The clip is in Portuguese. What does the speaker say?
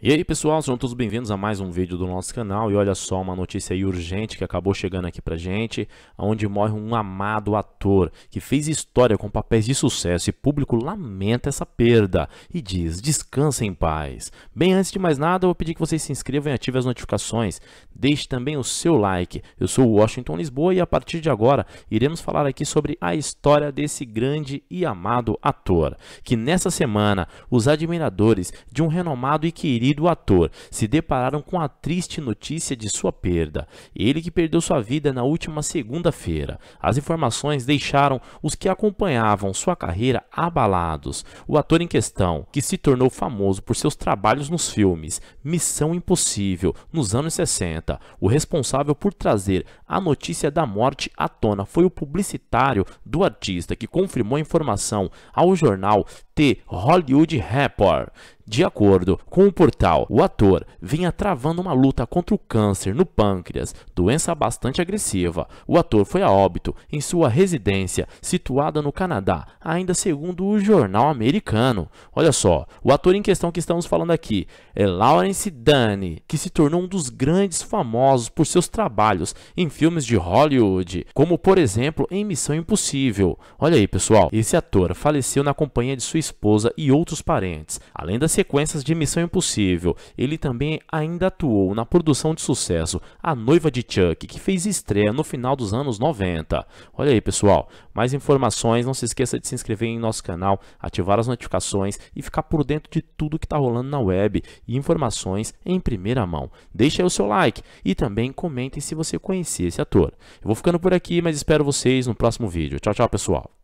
E aí pessoal, sejam todos bem-vindos a mais um vídeo do nosso canal e olha só uma notícia aí urgente que acabou chegando aqui pra gente, onde morre um amado ator que fez história com papéis de sucesso e público lamenta essa perda e diz, descansa em paz. Bem, antes de mais nada, eu vou pedir que vocês se inscrevam e ativem as notificações, deixe também o seu like. Eu sou o Washington Lisboa e a partir de agora iremos falar aqui sobre a história desse grande e amado ator, que nessa semana os admiradores de um renomado e querido e do ator se depararam com a triste notícia de sua perda. Ele que perdeu sua vida na última segunda-feira. As informações deixaram os que acompanhavam sua carreira abalados. O ator em questão, que se tornou famoso por seus trabalhos nos filmes Missão Impossível, nos anos 60, o responsável por trazer a notícia da morte à tona foi o publicitário do artista que confirmou a informação ao jornal Hollywood Report. De acordo com o portal, o ator vinha travando uma luta contra o câncer no pâncreas, doença bastante agressiva. O ator foi a óbito em sua residência, situada no Canadá, ainda segundo o jornal americano. Olha só, o ator em questão que estamos falando aqui é Lawrence Dunne, que se tornou um dos grandes famosos por seus trabalhos em filmes de Hollywood, como por exemplo em Missão Impossível. Olha aí, pessoal, esse ator faleceu na companhia de sua esposa e outros parentes. Além das sequências de Missão Impossível, ele também ainda atuou na produção de sucesso A Noiva de Chuck, que fez estreia no final dos anos 90. Olha aí, pessoal. Mais informações, não se esqueça de se inscrever em nosso canal, ativar as notificações e ficar por dentro de tudo que está rolando na web e informações em primeira mão. Deixe aí o seu like e também comentem se você conhecia esse ator. Eu vou ficando por aqui, mas espero vocês no próximo vídeo. Tchau, tchau, pessoal.